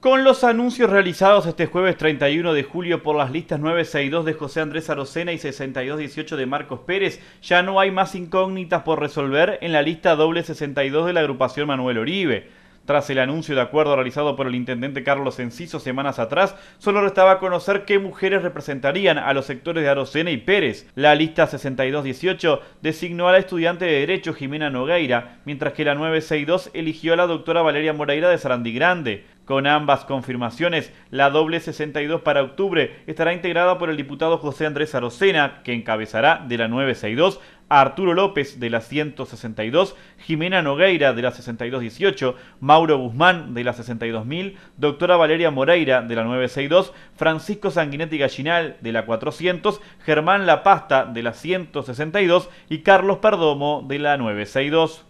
Con los anuncios realizados este jueves 31 de julio por las listas 962 de José Andrés Arocena y 6218 de Marcos Pérez, ya no hay más incógnitas por resolver en la lista doble 62 de la agrupación Manuel Oribe. Tras el anuncio de acuerdo realizado por el intendente Carlos Enciso semanas atrás, solo restaba conocer qué mujeres representarían a los sectores de Arocena y Pérez. La lista 6218 designó a la estudiante de Derecho Jimena Nogueira, mientras que la 962 eligió a la doctora Valeria Moreira de Sarandí Grande. Con ambas confirmaciones, la doble 62 para octubre estará integrada por el diputado José Andrés Arocena, que encabezará de la 962, Arturo López de la 162, Jimena Nogueira de la 6218, Mauro Guzmán de la 62000, doctora Valeria Moreira de la 962, Francisco Sanguinetti Gallinal de la 400, Germán La Pasta de la 162 y Carlos Perdomo de la 962.